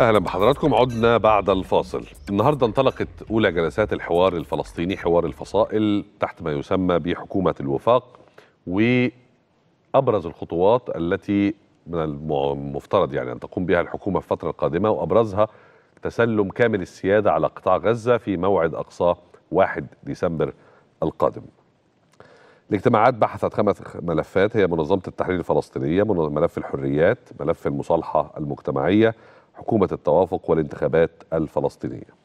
اهلا بحضراتكم عدنا بعد الفاصل النهارده انطلقت اولى جلسات الحوار الفلسطيني حوار الفصائل تحت ما يسمى بحكومه الوفاق وابرز الخطوات التي من المفترض يعني ان تقوم بها الحكومه في الفتره القادمه وابرزها تسلم كامل السياده على قطاع غزه في موعد اقصى 1 ديسمبر القادم الاجتماعات بحثت خمس ملفات هي منظمه التحرير الفلسطينيه ملف الحريات ملف المصالحه المجتمعيه حكومة التوافق والانتخابات الفلسطينية